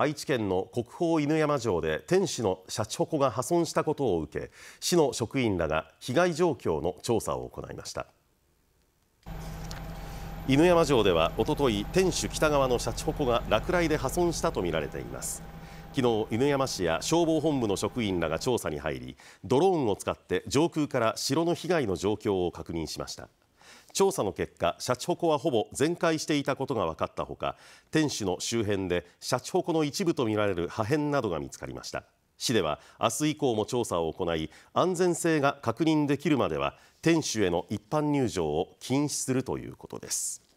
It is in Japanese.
愛知県の国宝犬山城で天使のシャチホコが破損したことを受け市の職員らが被害状況の調査を行いました犬山城ではおととい天守北側のシャチホコが落雷で破損したとみられています昨日犬山市や消防本部の職員らが調査に入りドローンを使って上空から城の被害の状況を確認しました調査の結果シャチホコはほぼ全壊していたことが分かったほか天守の周辺でシャチホコの一部とみられる破片などが見つかりました市では明日以降も調査を行い安全性が確認できるまでは天守への一般入場を禁止するということです